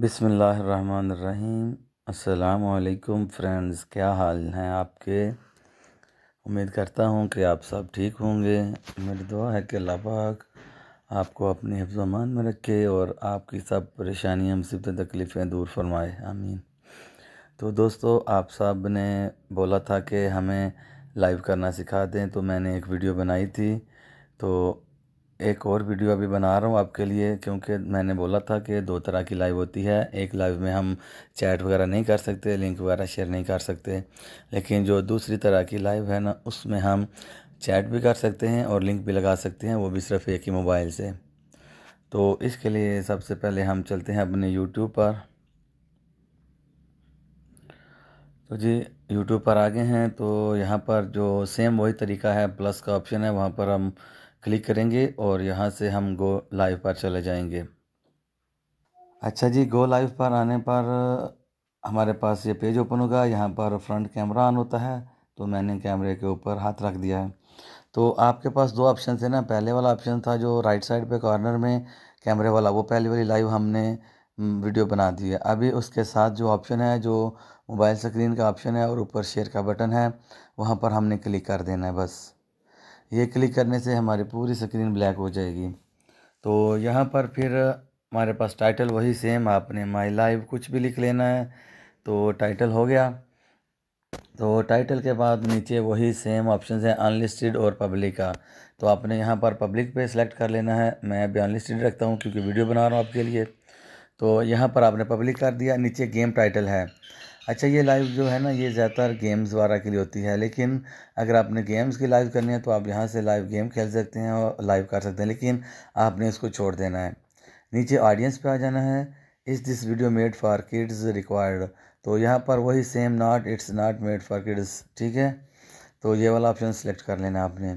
बिसमीम् अलकुम friends क्या हाल हैं आपके उम्मीद करता हूँ कि आप सब ठीक होंगे मेरी दुआ है कि अल्लाह पाक आपको अपने हिफ्जमान में रखे और आपकी सब परेशानियाँ मुसीबत तकलीफ़ें दूर फरमाए आमीन तो दोस्तों आप सब ने बोला था कि हमें लाइव करना सिखा दें तो मैंने एक वीडियो बनाई थी तो एक और वीडियो अभी बना रहा हूँ आपके लिए क्योंकि मैंने बोला था कि दो तरह की लाइव होती है एक लाइव में हम चैट वगैरह नहीं कर सकते लिंक वगैरह शेयर नहीं कर सकते लेकिन जो दूसरी तरह की लाइव है ना उसमें हम चैट भी कर सकते हैं और लिंक भी लगा सकते हैं वो भी सिर्फ एक ही मोबाइल से तो इसके लिए सबसे पहले हम चलते हैं अपने यूट्यूब पर तो जी यूट्यूब पर आ गए हैं तो यहाँ पर जो सेम वही तरीका है प्लस का ऑप्शन है वहाँ पर हम क्लिक करेंगे और यहाँ से हम गो लाइव पर चले जाएंगे अच्छा जी गो लाइव पर आने पर हमारे पास ये पेज ओपन होगा यहाँ पर फ्रंट कैमरा ऑन होता है तो मैंने कैमरे के ऊपर हाथ रख दिया है तो आपके पास दो ऑप्शन थे ना पहले वाला ऑप्शन था जो राइट साइड पे कॉर्नर में कैमरे वाला वो पहली वाली लाइव हमने वीडियो बना दी है अभी उसके साथ जो ऑप्शन है जो मोबाइल स्क्रीन का ऑप्शन है और ऊपर शेयर का बटन है वहाँ पर हमने क्लिक कर देना है बस ये क्लिक करने से हमारी पूरी स्क्रीन ब्लैक हो जाएगी तो यहाँ पर फिर हमारे पास टाइटल वही सेम आपने माई लाइव कुछ भी लिख लेना है तो टाइटल हो गया तो टाइटल के बाद नीचे वही सेम ऑप्शन है अनलिस्टेड और पब्लिक का तो आपने यहाँ पर पब्लिक पे सिलेक्ट कर लेना है मैं अभी अनलिस्टेड रखता हूँ क्योंकि वीडियो बना रहा हूँ आपके लिए तो यहाँ पर आपने पब्लिक कर दिया नीचे गेम टाइटल है अच्छा ये लाइव जो है ना ये ज़्यादातर गेम्स वगैरह के लिए होती है लेकिन अगर आपने गेम्स की लाइव करनी है तो आप यहाँ से लाइव गेम खेल सकते हैं और लाइव कर सकते हैं लेकिन आपने इसको छोड़ देना है नीचे ऑडियंस पे आ जाना है is this video made for kids required तो यहाँ पर वही same not it's not made for kids ठीक है तो ये वाला ऑप्शन सेलेक्ट कर लेना आपने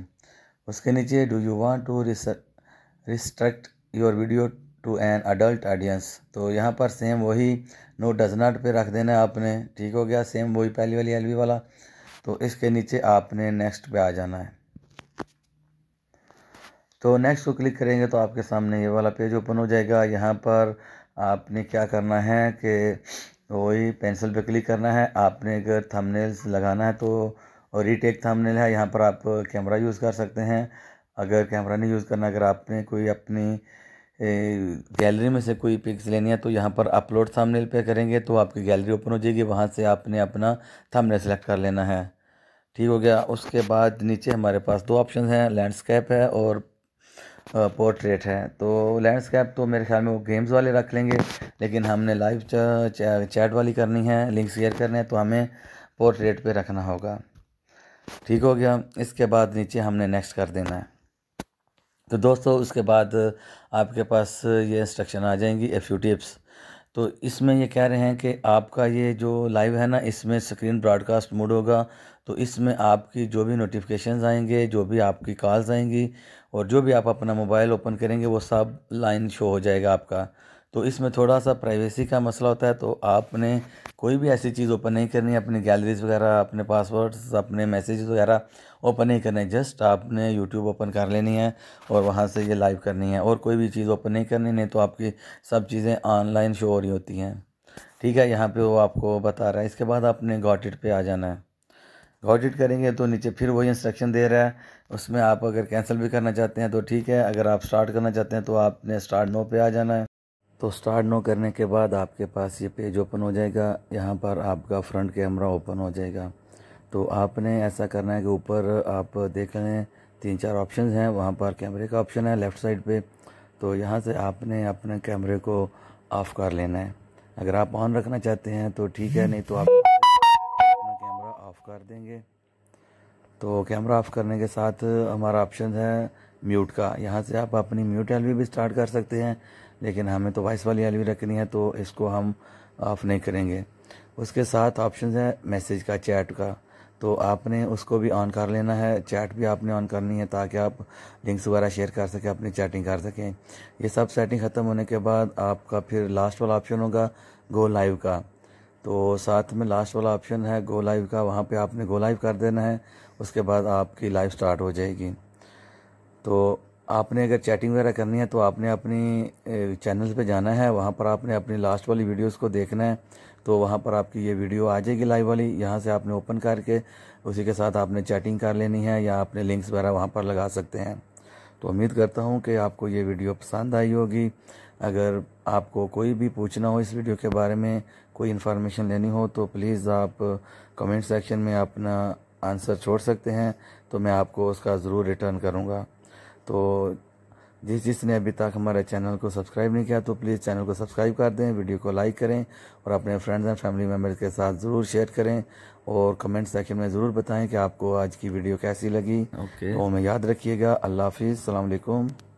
उसके नीचे do you want to restrict your video to an adult audience तो यहाँ पर सेम वही नो डज नाट पे रख देना आपने ठीक हो गया सेम वही पहली वाली एलवी वाला तो इसके नीचे आपने नेक्स्ट पे आ जाना है तो नेक्स्ट को क्लिक करेंगे तो आपके सामने ये वाला पेज ओपन हो जाएगा यहाँ पर आपने क्या करना है कि वही पेंसिल पे क्लिक करना है आपने अगर थंबनेल्स लगाना है तो और रीटेक थंबनेल है यहाँ पर आप कैमरा यूज़ कर सकते हैं अगर कैमरा नहीं यूज़ करना अगर आपने कोई अपनी गैलरी में से कोई पिक्स लेनी है तो यहाँ पर अपलोड थंबनेल पे करेंगे तो आपकी गैलरी ओपन हो जाएगी वहाँ से आपने अपना थंबनेल सेलेक्ट कर लेना है ठीक हो गया उसके बाद नीचे हमारे पास दो ऑप्शन हैं लैंडस्केप है और पोर्ट्रेट है तो लैंडस्केप तो मेरे ख्याल में वो गेम्स वाले रख लेंगे लेकिन हमने लाइव चैट वाली करनी है लिंक शेयर करने हैं तो हमें पोर्ट्रेट पे रखना होगा ठीक हो गया इसके बाद नीचे हमने नेक्स्ट कर देना है तो दोस्तों उसके बाद आपके पास ये इंस्ट्रक्शन आ जाएंगी एफ यू टिप्स तो इसमें ये कह रहे हैं कि आपका ये जो लाइव है ना इसमें स्क्रीन ब्रॉडकास्ट मोड होगा तो इसमें आपकी जो भी नोटिफिकेशन आएंगे जो भी आपकी कॉल्स आएंगी और जो भी आप अपना मोबाइल ओपन करेंगे वो सब लाइन शो हो जाएगा आपका तो इसमें थोड़ा सा प्राइवेसी का मसला होता है तो आपने कोई भी ऐसी चीज़ ओपन नहीं करनी है अपनी गैलरीज वगैरह अपने पासवर्ड्स अपने मैसेजेस वगैरह ओपन नहीं करने जस्ट आपने यूट्यूब ओपन कर लेनी है और वहाँ से ये लाइव करनी है और कोई भी चीज़ ओपन नहीं करनी नहीं तो आपकी सब चीज़ें ऑनलाइन शो हो रही होती हैं ठीक है यहाँ पर वो आपको बता रहा है इसके बाद आपने गॉट पर आ जाना है गॉट करेंगे तो नीचे फिर वही इंस्ट्रक्शन दे रहा है उसमें आप अगर कैंसिल भी करना चाहते हैं तो ठीक है अगर आप स्टार्ट करना चाहते हैं तो आपने स्टार्ट नो पे आ जाना है तो स्टार्ट नो करने के बाद आपके पास ये पेज ओपन हो जाएगा यहाँ पर आपका फ्रंट कैमरा ओपन हो जाएगा तो आपने ऐसा करना है कि ऊपर आप देख लें तीन चार ऑप्शन हैं वहाँ पर कैमरे का ऑप्शन है लेफ़्ट साइड पे तो यहाँ से आपने अपने कैमरे को ऑफ़ कर लेना है अगर आप ऑन रखना चाहते हैं तो ठीक है नहीं तो आप अपना कैमरा ऑफ़ कर देंगे तो कैमरा ऑफ़ करने के साथ हमारा ऑप्शन है म्यूट का यहाँ से आप अपनी म्यूट एल भी स्टार्ट कर सकते हैं लेकिन हमें तो वॉइस वाली एल रखनी है तो इसको हम ऑफ नहीं करेंगे उसके साथ ऑप्शन है मैसेज का चैट का तो आपने उसको भी ऑन कर लेना है चैट भी आपने ऑन करनी है ताकि आप लिंक्स वगैरह शेयर कर सकें अपनी चैटिंग कर सकें ये सब सेटिंग ख़त्म होने के बाद आपका फिर लास्ट वाला ऑप्शन होगा गो लाइव का तो साथ में लास्ट वाला ऑप्शन है गो लाइव का वहाँ पे आपने गो लाइव कर देना है उसके बाद आपकी लाइव स्टार्ट हो जाएगी तो आपने अगर चैटिंग वगैरह करनी है तो आपने अपनी चैनल पे जाना है वहाँ पर आपने अपनी लास्ट वाली वीडियोस को देखना है तो वहाँ पर आपकी ये वीडियो आ जाएगी लाइव वाली यहाँ से आपने ओपन करके उसी के साथ आपने चैटिंग कर लेनी है या आपने लिंक्स वगैरह वहाँ पर लगा सकते हैं तो उम्मीद करता हूँ कि आपको ये वीडियो पसंद आई होगी अगर आपको कोई भी पूछना हो इस वीडियो के बारे में कोई इन्फॉर्मेशन लेनी हो तो प्लीज़ आप कमेंट सेक्शन में अपना आंसर छोड़ सकते हैं तो मैं आपको उसका ज़रूर रिटर्न करूँगा तो जिस जिसने अभी तक हमारे चैनल को सब्सक्राइब नहीं किया तो प्लीज़ चैनल को सब्सक्राइब कर दें वीडियो को लाइक करें और अपने फ्रेंड्स एंड फैमिली मेम्बर्स के साथ ज़रूर शेयर करें और कमेंट सेक्शन में ज़रूर बताएं कि आपको आज की वीडियो कैसी लगी okay. तो हमें याद रखिएगा अल्लाह हाफिज़ अलैक्म